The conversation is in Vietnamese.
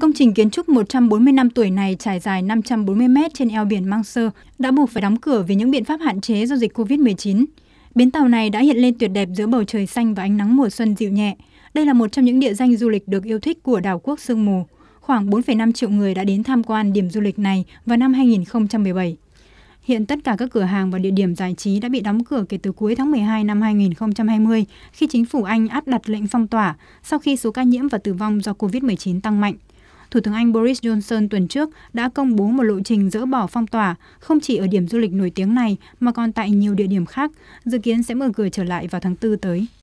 Công trình kiến trúc 140 năm tuổi này trải dài 540 m trên eo biển Mang Sơ đã buộc phải đóng cửa vì những biện pháp hạn chế do dịch COVID-19. Bến tàu này đã hiện lên tuyệt đẹp giữa bầu trời xanh và ánh nắng mùa xuân dịu nhẹ. Đây là một trong những địa danh du lịch được yêu thích của đảo quốc Sương Mù. Khoảng 4,5 triệu người đã đến tham quan điểm du lịch này vào năm 2017. Hiện tất cả các cửa hàng và địa điểm giải trí đã bị đóng cửa kể từ cuối tháng 12 năm 2020 khi chính phủ Anh áp đặt lệnh phong tỏa sau khi số ca nhiễm và tử vong do COVID-19 tăng mạnh. Thủ tướng Anh Boris Johnson tuần trước đã công bố một lộ trình dỡ bỏ phong tỏa, không chỉ ở điểm du lịch nổi tiếng này mà còn tại nhiều địa điểm khác, dự kiến sẽ mở cửa trở lại vào tháng 4 tới.